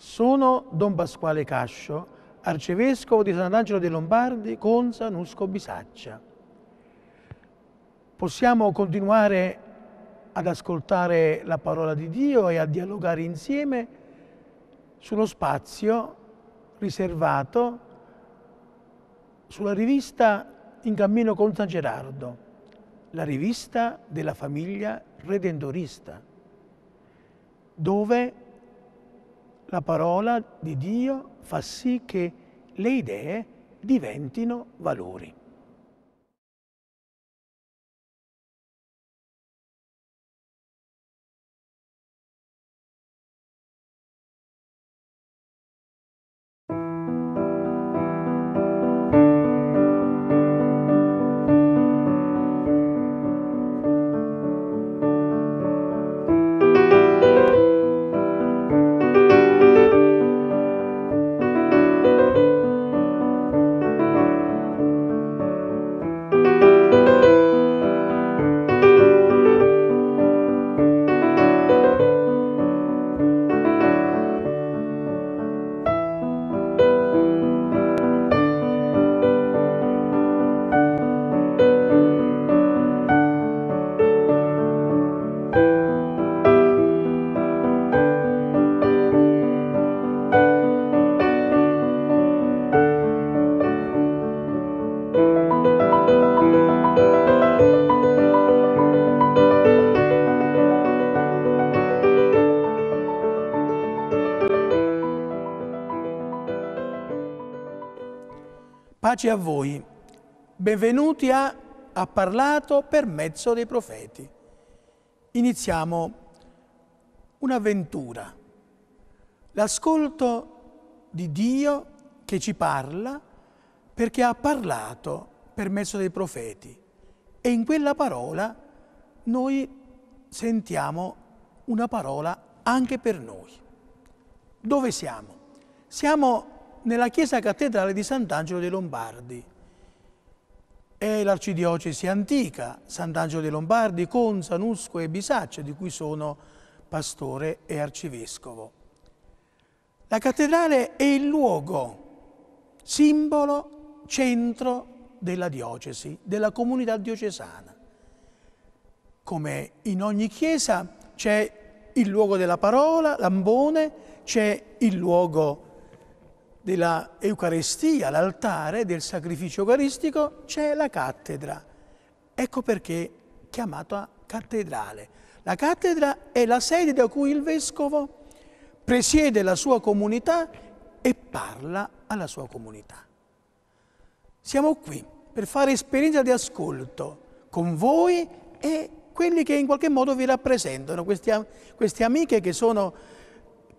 Sono Don Pasquale Cascio, arcivescovo di Sant'Angelo dei Lombardi, Conza, Nusco, Bisaccia. Possiamo continuare ad ascoltare la parola di Dio e a dialogare insieme sullo spazio riservato sulla rivista In cammino con San Gerardo, la rivista della famiglia redentorista, dove la parola di Dio fa sì che le idee diventino valori. Pace a voi. Benvenuti a Ha parlato per mezzo dei profeti. Iniziamo un'avventura. L'ascolto di Dio che ci parla perché ha parlato per mezzo dei profeti e in quella parola noi sentiamo una parola anche per noi. Dove siamo? Siamo nella chiesa cattedrale di Sant'Angelo dei Lombardi. È l'arcidiocesi antica, Sant'Angelo dei Lombardi, Conza, Nusco e Bisaccia, di cui sono pastore e arcivescovo. La cattedrale è il luogo, simbolo, centro della diocesi, della comunità diocesana. Come in ogni chiesa c'è il luogo della parola, l'ambone, c'è il luogo della Eucaristia, l'altare del sacrificio eucaristico, c'è la cattedra. Ecco perché chiamata cattedrale. La cattedra è la sede da cui il vescovo presiede la sua comunità e parla alla sua comunità. Siamo qui per fare esperienza di ascolto con voi e quelli che in qualche modo vi rappresentano, questi, queste amiche che sono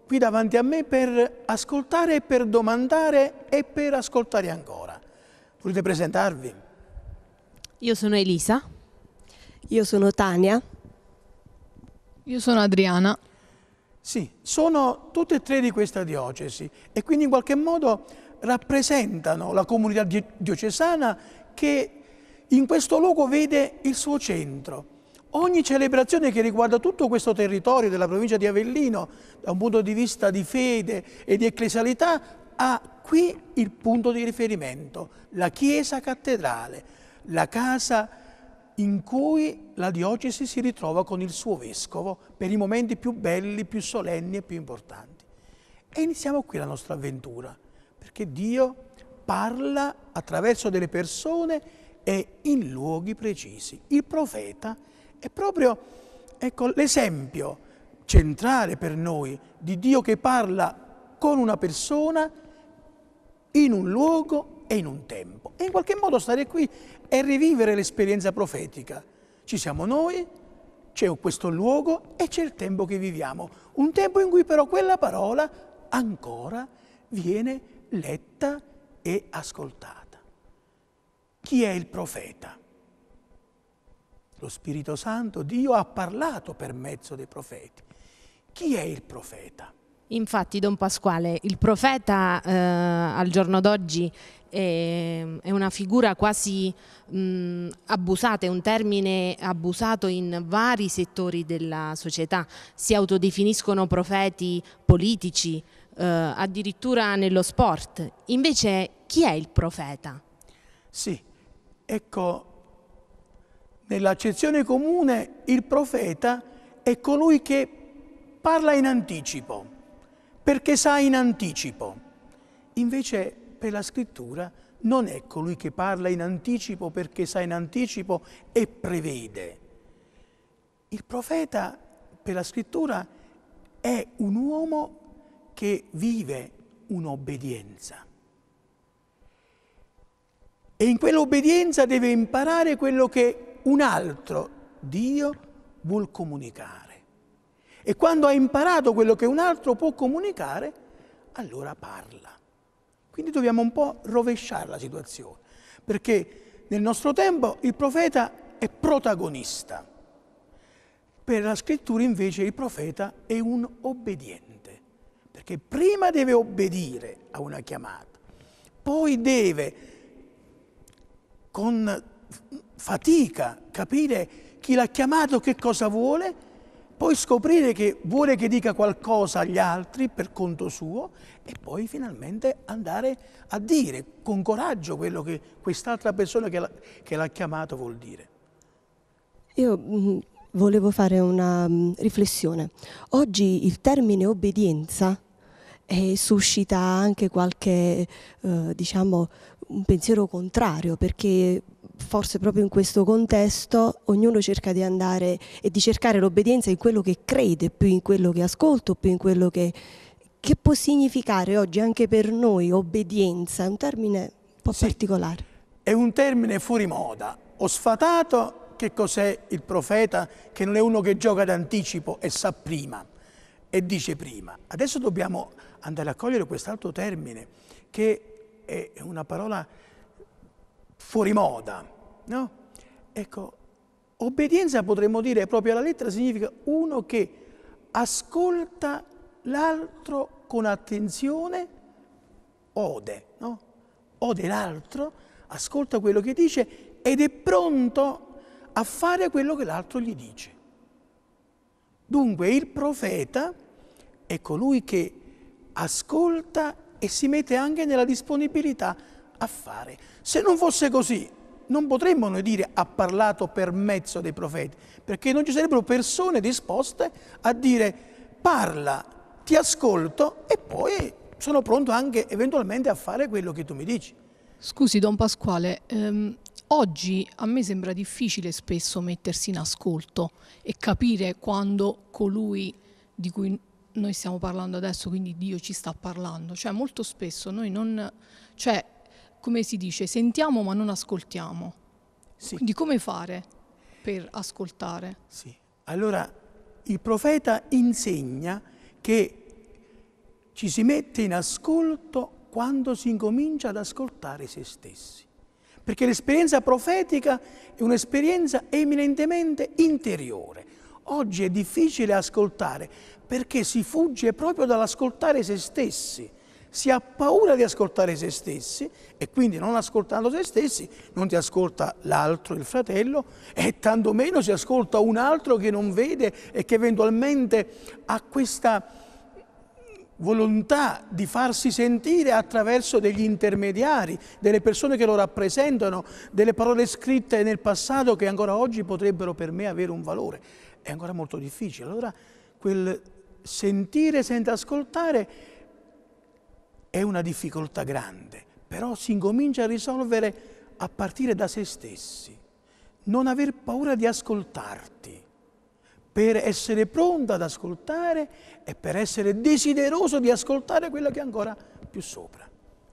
qui davanti a me per ascoltare, per domandare e per ascoltare ancora. Volete presentarvi? Io sono Elisa. Io sono Tania. Io sono Adriana. Sì, sono tutte e tre di questa diocesi e quindi in qualche modo rappresentano la comunità diocesana che in questo luogo vede il suo centro Ogni celebrazione che riguarda tutto questo territorio della provincia di Avellino, da un punto di vista di fede e di ecclesialità, ha qui il punto di riferimento, la chiesa cattedrale, la casa in cui la diocesi si ritrova con il suo vescovo per i momenti più belli, più solenni e più importanti. E iniziamo qui la nostra avventura, perché Dio parla attraverso delle persone e in luoghi precisi. Il profeta è proprio ecco, l'esempio centrale per noi di Dio che parla con una persona in un luogo e in un tempo. E in qualche modo stare qui è rivivere l'esperienza profetica. Ci siamo noi, c'è questo luogo e c'è il tempo che viviamo. Un tempo in cui però quella parola ancora viene letta e ascoltata. Chi è il profeta? lo Spirito Santo, Dio ha parlato per mezzo dei profeti. Chi è il profeta? Infatti, Don Pasquale, il profeta eh, al giorno d'oggi è, è, una figura quasi mh, abusata, è un termine abusato in vari settori della società. Si autodefiniscono profeti politici, eh, addirittura nello sport. Invece, chi è il profeta? Sì, ecco Nell'accezione comune il profeta è colui che parla in anticipo, perché sa in anticipo. Invece per la scrittura non è colui che parla in anticipo perché sa in anticipo e prevede. Il profeta per la scrittura è un uomo che vive un'obbedienza. E in quell'obbedienza deve imparare quello che un altro Dio vuol comunicare. E quando ha imparato quello che un altro può comunicare, allora parla. Quindi dobbiamo un po' rovesciare la situazione, perché nel nostro tempo il profeta è protagonista. Per la scrittura invece il profeta è un obbediente, perché prima deve obbedire a una chiamata, poi deve con fatica capire chi l'ha chiamato, che cosa vuole, poi scoprire che vuole che dica qualcosa agli altri per conto suo e poi finalmente andare a dire con coraggio quello che quest'altra persona che l'ha chiamato vuol dire. Io mm, volevo fare una mm, riflessione. Oggi il termine obbedienza eh, suscita anche qualche, eh, diciamo, un pensiero contrario perché forse proprio in questo contesto ognuno cerca di andare e di cercare l'obbedienza in quello che crede, più in quello che ascolto, più in quello che... Che può significare oggi anche per noi obbedienza? È un termine un po' sì. particolare. È un termine fuori moda. Ho sfatato che cos'è il profeta che non è uno che gioca d'anticipo e sa prima e dice prima. Adesso dobbiamo andare a cogliere quest'altro termine che è una parola fuori moda, no? Ecco, obbedienza potremmo dire proprio alla lettera significa uno che ascolta l'altro con attenzione, ode, no? Ode l'altro, ascolta quello che dice ed è pronto a fare quello che l'altro gli dice. Dunque il profeta è colui che ascolta e si mette anche nella disponibilità a fare. Se non fosse così, non potremmo noi dire ha parlato per mezzo dei profeti, perché non ci sarebbero persone disposte a dire parla, ti ascolto e poi sono pronto anche eventualmente a fare quello che tu mi dici. Scusi Don Pasquale, ehm, oggi a me sembra difficile spesso mettersi in ascolto e capire quando colui di cui noi stiamo parlando adesso, quindi Dio ci sta parlando, cioè molto spesso noi non... Cioè, come si dice, sentiamo ma non ascoltiamo. Sì. Quindi come fare per ascoltare? Sì. Allora il profeta insegna che ci si mette in ascolto quando si incomincia ad ascoltare se stessi. Perché l'esperienza profetica è un'esperienza eminentemente interiore. Oggi è difficile ascoltare perché si fugge proprio dall'ascoltare se stessi si ha paura di ascoltare se stessi e quindi non ascoltando se stessi non ti ascolta l'altro, il fratello e tantomeno si ascolta un altro che non vede e che eventualmente ha questa volontà di farsi sentire attraverso degli intermediari, delle persone che lo rappresentano, delle parole scritte nel passato che ancora oggi potrebbero per me avere un valore. È ancora molto difficile. Allora quel sentire senza ascoltare è una difficoltà grande, però si incomincia a risolvere a partire da se stessi. Non aver paura di ascoltarti, per essere pronta ad ascoltare e per essere desideroso di ascoltare quello che è ancora più sopra.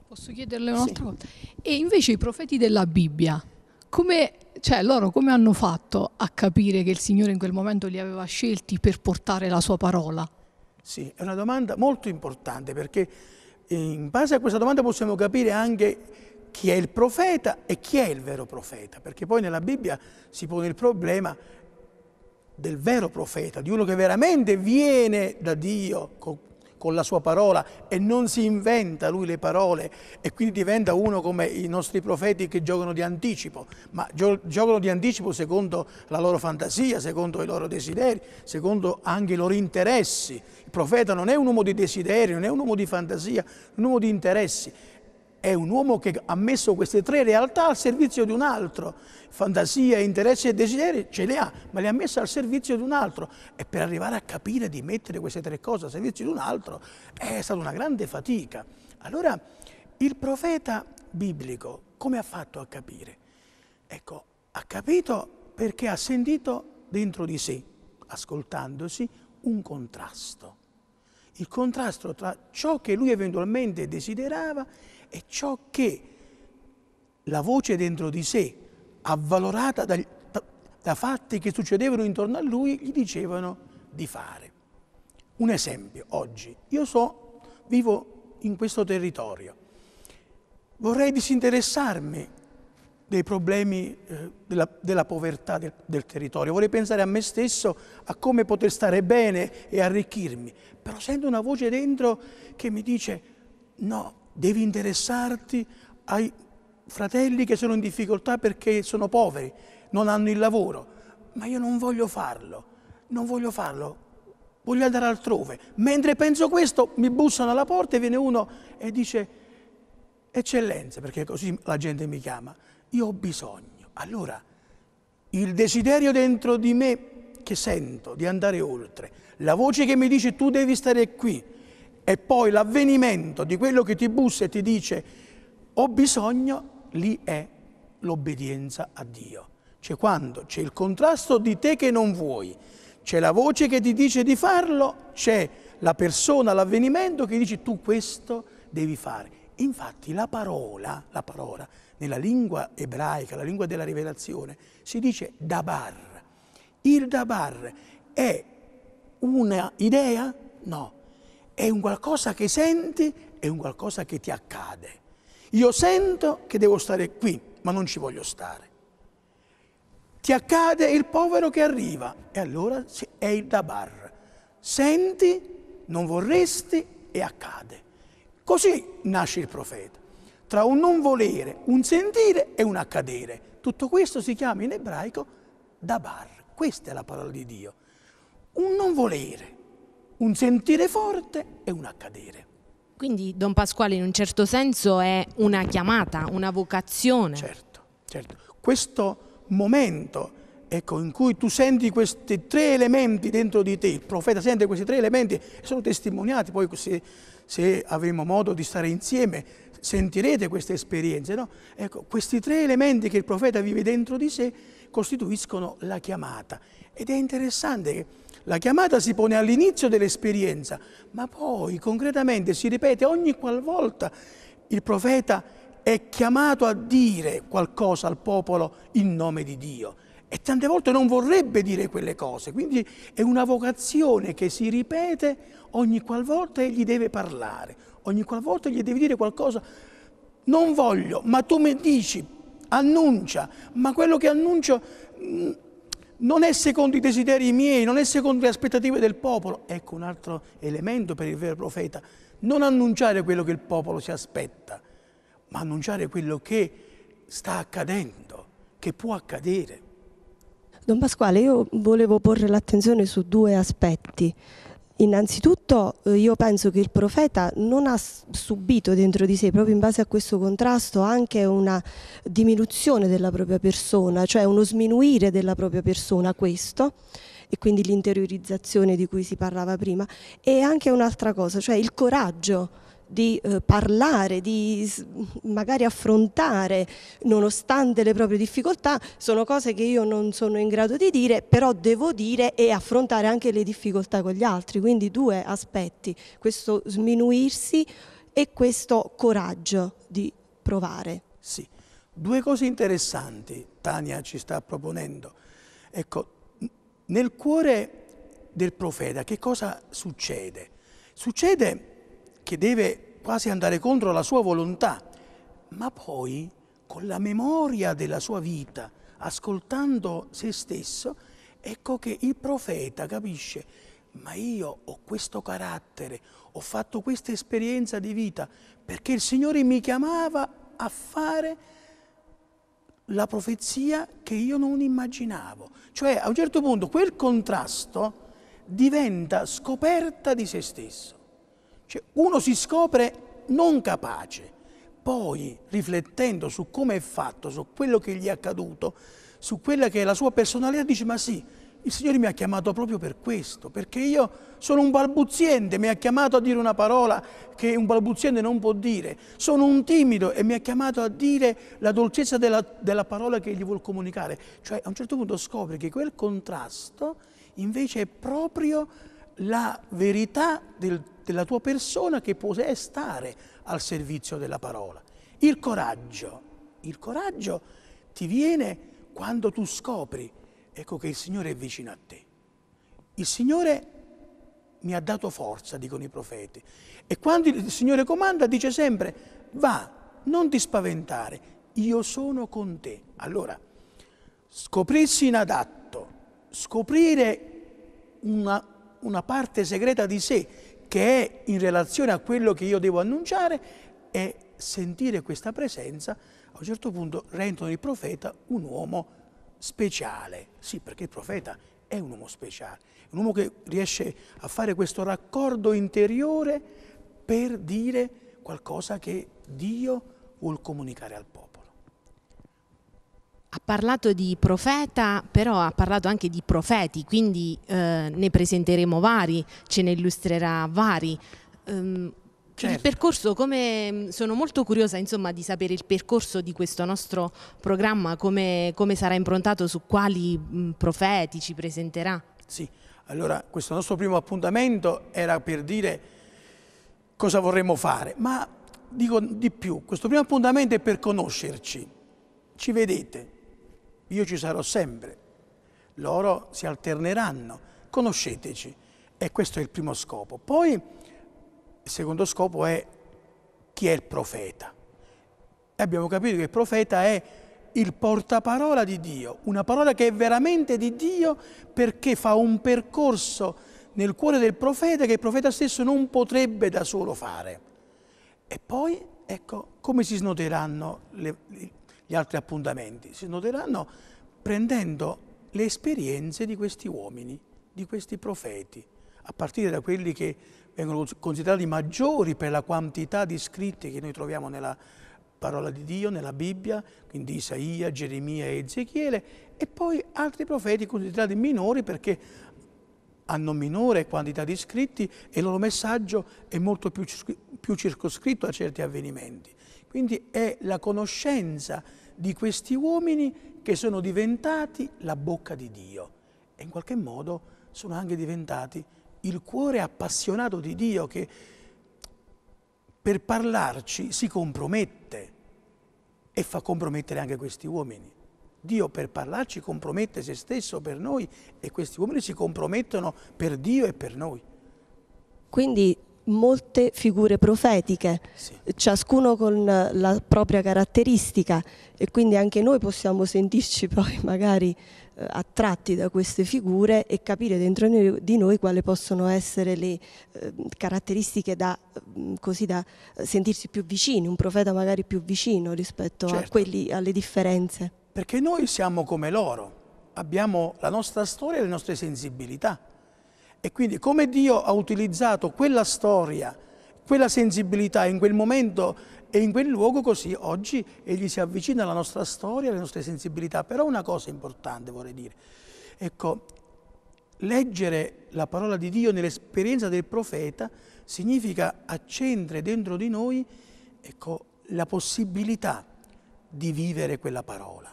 Posso chiederle un'altra sì. cosa? E invece i profeti della Bibbia, come, cioè, loro come hanno fatto a capire che il Signore in quel momento li aveva scelti per portare la sua parola? Sì, è una domanda molto importante perché in base a questa domanda possiamo capire anche chi è il profeta e chi è il vero profeta, perché poi nella Bibbia si pone il problema del vero profeta, di uno che veramente viene da Dio con la sua parola e non si inventa lui le parole e quindi diventa uno come i nostri profeti che giocano di anticipo, ma gio giocano di anticipo secondo la loro fantasia, secondo i loro desideri, secondo anche i loro interessi. Il profeta non è un uomo di desideri, non è un uomo di fantasia, è un uomo di interessi è un uomo che ha messo queste tre realtà al servizio di un altro. Fantasia, interessi e desideri ce le ha, ma le ha messe al servizio di un altro. E per arrivare a capire di mettere queste tre cose al servizio di un altro è stata una grande fatica. Allora il profeta biblico come ha fatto a capire? Ecco, ha capito perché ha sentito dentro di sé, ascoltandosi, un contrasto. Il contrasto tra ciò che lui eventualmente desiderava e è ciò che la voce dentro di sé, avvalorata da, da, da fatti che succedevano intorno a lui, gli dicevano di fare. Un esempio, oggi, io so, vivo in questo territorio, vorrei disinteressarmi dei problemi eh, della, della, povertà del, del, territorio, vorrei pensare a me stesso, a come poter stare bene e arricchirmi, però sento una voce dentro che mi dice no, devi interessarti ai fratelli che sono in difficoltà perché sono poveri, non hanno il lavoro, ma io non voglio farlo, non voglio farlo, voglio andare altrove. Mentre penso questo, mi bussano alla porta e viene uno e dice, eccellenza, perché così la gente mi chiama, io ho bisogno. Allora, il desiderio dentro di me che sento di andare oltre, la voce che mi dice tu devi stare qui, e poi l'avvenimento di quello che ti bussa e ti dice ho bisogno, lì è l'obbedienza a Dio. Cioè quando c'è il contrasto di te che non vuoi, c'è la voce che ti dice di farlo, c'è la persona, l'avvenimento che dice tu questo devi fare. Infatti la parola, la parola, nella lingua ebraica, la lingua della rivelazione, si dice dabar. Il dabar è un'idea? No, è un qualcosa che senti, è un qualcosa che ti accade. Io sento che devo stare qui, ma non ci voglio stare. Ti accade il povero che arriva e allora è il dabar. Senti, non vorresti e accade. Così nasce il profeta, tra un non volere, un sentire e un accadere. Tutto questo si chiama in ebraico dabar, questa è la parola di Dio. Un non volere, un sentire forte e un accadere. Quindi Don Pasquale in un certo senso è una chiamata, una vocazione. Certo, certo. Questo momento ecco, in cui tu senti questi tre elementi dentro di te, il profeta sente questi tre elementi e sono testimoniati, poi se, se avremo modo di stare insieme sentirete queste esperienze, no? ecco, questi tre elementi che il profeta vive dentro di sé costituiscono la chiamata ed è interessante che la chiamata si pone all'inizio dell'esperienza, ma poi concretamente si ripete ogni qualvolta il profeta è chiamato a dire qualcosa al popolo in nome di Dio e tante volte non vorrebbe dire quelle cose, quindi è una vocazione che si ripete ogni qualvolta egli deve parlare, ogni qualvolta gli deve dire qualcosa, non voglio, ma tu mi dici, annuncia, ma quello che annuncio mm, non è secondo i desideri miei, non è secondo le aspettative del popolo. Ecco un altro elemento per il vero profeta, non annunciare quello che il popolo si aspetta, ma annunciare quello che sta accadendo, che può accadere. Don Pasquale, io volevo porre l'attenzione su due aspetti. Innanzitutto eh, io penso che il profeta non ha subito dentro di sé, proprio in base a questo contrasto, anche una diminuzione della propria persona, cioè uno sminuire della propria persona, questo, e quindi l'interiorizzazione di cui si parlava prima, e anche un'altra cosa, cioè il coraggio di eh, parlare, di magari affrontare nonostante le proprie difficoltà, sono cose che io non sono in grado di dire, però devo dire e affrontare anche le difficoltà con gli altri, quindi due aspetti, questo sminuirsi e questo coraggio di provare. Sì, due cose interessanti Tania ci sta proponendo. Ecco, nel cuore del profeta che cosa succede? Succede che deve quasi andare contro la sua volontà, ma poi con la memoria della sua vita, ascoltando se stesso, ecco che il profeta capisce, ma io ho questo carattere, ho fatto questa esperienza di vita, perché il Signore mi chiamava a fare la profezia che io non immaginavo. Cioè a un certo punto quel contrasto diventa scoperta di se stesso. Cioè, uno si scopre non capace, poi riflettendo su come è fatto, su quello che gli è accaduto, su quella che è la sua personalità, dice ma sì, il Signore mi ha chiamato proprio per questo, perché io sono un balbuziente, mi ha chiamato a dire una parola che un balbuziente non può dire, sono un timido e mi ha chiamato a dire la dolcezza della, della parola che gli vuol comunicare. Cioè a un certo punto scopre che quel contrasto invece è proprio la verità del della tua persona che può stare al servizio della parola. Il coraggio, il coraggio ti viene quando tu scopri, ecco che il Signore è vicino a te. Il Signore mi ha dato forza, dicono i profeti. E quando il Signore comanda dice sempre, va, non ti spaventare, io sono con te. Allora, scoprirsi inadatto, scoprire una, una parte segreta di sé che è in relazione a quello che io devo annunciare e sentire questa presenza, a un certo punto rendono il profeta un uomo speciale. Sì, perché il profeta è un uomo speciale, un uomo che riesce a fare questo raccordo interiore per dire qualcosa che Dio vuole comunicare al popolo. Ha parlato di profeta, però ha parlato anche di profeti, quindi eh, ne presenteremo vari, ce ne illustrerà vari. Um, Certo. Il percorso, come, mm, sono molto curiosa insomma, di sapere il percorso di questo nostro programma, come, come sarà improntato, su quali mm, profeti ci presenterà. Sì, allora questo nostro primo appuntamento era per dire cosa vorremmo fare, ma dico di più, questo primo appuntamento è per conoscerci, ci vedete, io ci sarò sempre, loro si alterneranno, conosceteci e questo è il primo scopo. Poi il secondo scopo è chi è il profeta. E abbiamo capito che il profeta è il portaparola di Dio, una parola che è veramente di Dio perché fa un percorso nel cuore del profeta che il profeta stesso non potrebbe da solo fare. E poi, ecco, come si snoderanno le, gli altri appuntamenti, si noteranno prendendo le esperienze di questi uomini, di questi profeti, a partire da quelli che vengono considerati maggiori per la quantità di scritti che noi troviamo nella parola di Dio, nella Bibbia, quindi Isaia, Geremia e Ezechiele, e poi altri profeti considerati minori perché hanno minore quantità di scritti e il loro messaggio è molto più più circoscritto a certi avvenimenti. Quindi è la conoscenza di questi uomini che sono diventati la bocca di Dio e in qualche modo sono anche diventati il cuore appassionato di Dio che per parlarci si compromette e fa compromettere anche questi uomini. Dio per parlarci compromette se stesso per noi e questi uomini si compromettono per Dio e per noi. Quindi molte figure profetiche, sì. ciascuno con la propria caratteristica e quindi anche noi possiamo sentirci poi magari eh, attratti da queste figure e capire dentro di noi quali possono essere le eh, caratteristiche da, mm, così da eh, sentirsi più vicini, un profeta magari più vicino rispetto certo. quelli, alle differenze. Perché noi siamo come loro, abbiamo la nostra storia e le nostre sensibilità e quindi come Dio ha utilizzato quella storia, quella sensibilità in quel momento e in quel luogo, così oggi egli si avvicina alla nostra storia, alle nostre sensibilità. Però una cosa importante vorrei dire, ecco, leggere la parola di Dio nell'esperienza del profeta significa accendere dentro di noi ecco, la possibilità di vivere quella parola.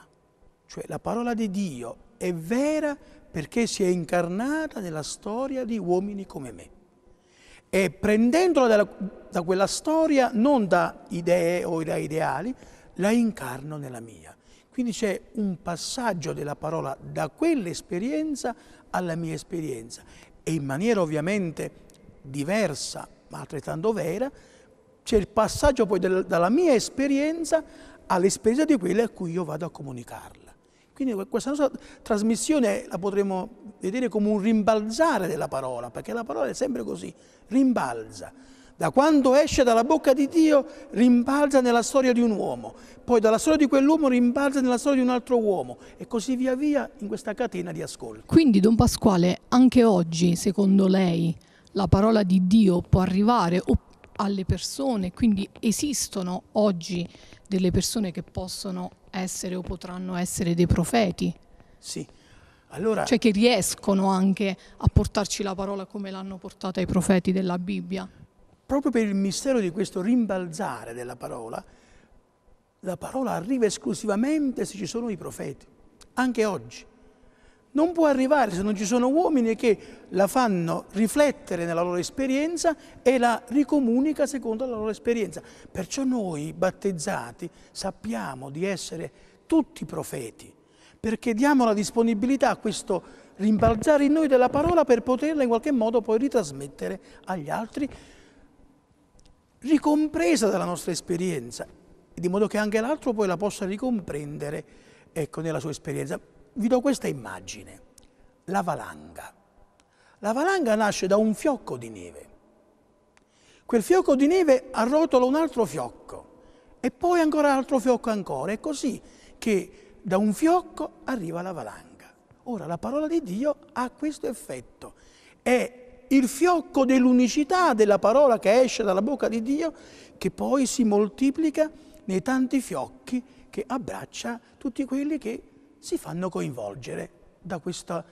Cioè la parola di Dio è vera perché si è incarnata nella storia di uomini come me. E prendendola dalla, da quella storia, non da idee o da ideali, la incarno nella mia. Quindi c'è un passaggio della parola da quell'esperienza alla mia esperienza e in maniera ovviamente diversa, ma altrettanto vera, c'è il passaggio poi dalla mia esperienza all'esperienza di quelle a cui io vado a comunicarla. Quindi questa nostra trasmissione la potremmo vedere come un rimbalzare della parola, perché la parola è sempre così, rimbalza. Da quando esce dalla bocca di Dio rimbalza nella storia di un uomo, poi dalla storia di quell'uomo rimbalza nella storia di un altro uomo e così via via in questa catena di ascolto. Quindi Don Pasquale, anche oggi, secondo lei, la parola di Dio può arrivare alle persone, quindi esistono oggi delle persone che possono essere o potranno essere dei profeti. Sì. Allora... Cioè che riescono anche a portarci la parola come l'hanno portata i profeti della Bibbia. Proprio per il mistero di questo rimbalzare della parola, la parola arriva esclusivamente se ci sono i profeti, anche oggi non può arrivare se non ci sono uomini che la fanno riflettere nella loro esperienza e la ricomunica secondo la loro esperienza. Perciò noi battezzati sappiamo di essere tutti profeti, perché diamo la disponibilità a questo rimbalzare in noi della parola per poterla in qualche modo poi ritrasmettere agli altri, ricompresa dalla nostra esperienza, di modo che anche l'altro poi la possa ricomprendere ecco, nella sua esperienza vi do questa immagine, la valanga. La valanga nasce da un fiocco di neve. Quel fiocco di neve arrotola un altro fiocco e poi ancora altro fiocco ancora. È così che da un fiocco arriva la valanga. Ora la parola di Dio ha questo effetto. È il fiocco dell'unicità della parola che esce dalla bocca di Dio che poi si moltiplica nei tanti fiocchi che abbraccia tutti quelli che si fanno coinvolgere da questa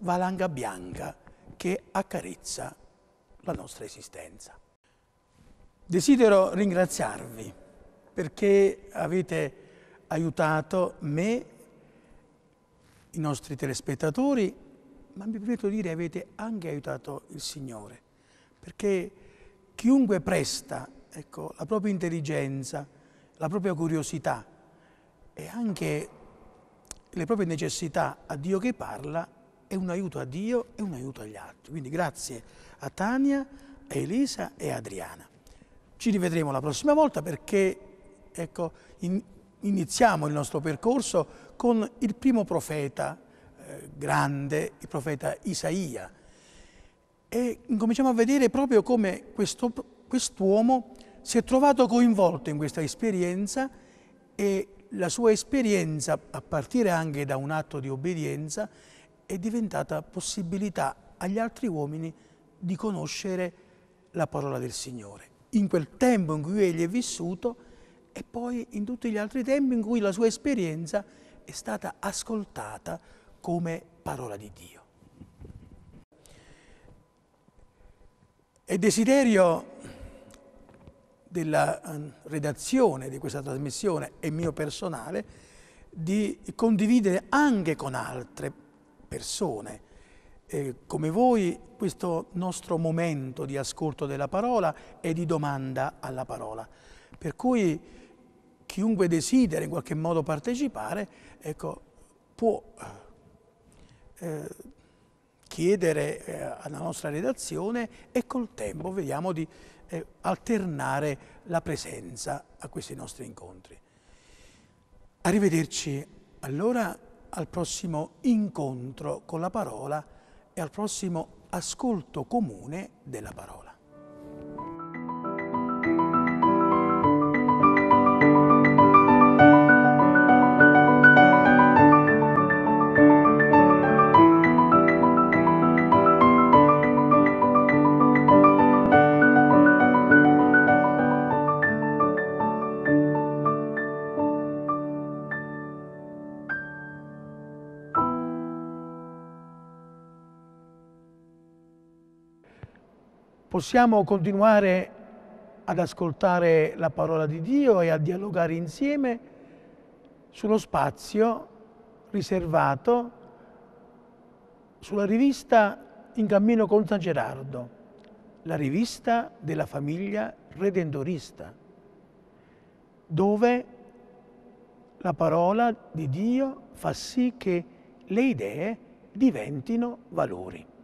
valanga bianca che accarezza la nostra esistenza. Desidero ringraziarvi perché avete aiutato me, i nostri telespettatori, ma mi permetto di dire avete anche aiutato il Signore, perché chiunque presta ecco, la propria intelligenza, la propria curiosità e anche le proprie necessità a Dio che parla è un aiuto a Dio e un aiuto agli altri. Quindi grazie a Tania, a Elisa e a Adriana. Ci rivedremo la prossima volta perché ecco, in, iniziamo il nostro percorso con il primo profeta eh, grande, il profeta Isaia. E incominciamo a vedere proprio come questo, quest'uomo si è trovato coinvolto in questa esperienza e la sua esperienza, a partire anche da un atto di obbedienza, è diventata possibilità agli altri uomini di conoscere la parola del Signore. In quel tempo in cui egli è vissuto e poi in tutti gli altri tempi in cui la sua esperienza è stata ascoltata come parola di Dio. È desiderio della ehm, redazione di questa trasmissione e mio personale di condividere anche con altre persone eh, come voi questo nostro momento di ascolto della parola e di domanda alla parola. Per cui chiunque desidera in qualche modo partecipare ecco, può eh, chiedere eh, alla nostra redazione e col tempo vediamo di eh, alternare la presenza a questi nostri incontri. Arrivederci allora al prossimo incontro con la parola e al prossimo ascolto comune della parola. possiamo continuare ad ascoltare la parola di Dio e a dialogare insieme sullo spazio riservato sulla rivista In cammino con San Gerardo, la rivista della famiglia redentorista, dove la parola di Dio fa sì che le idee diventino valori.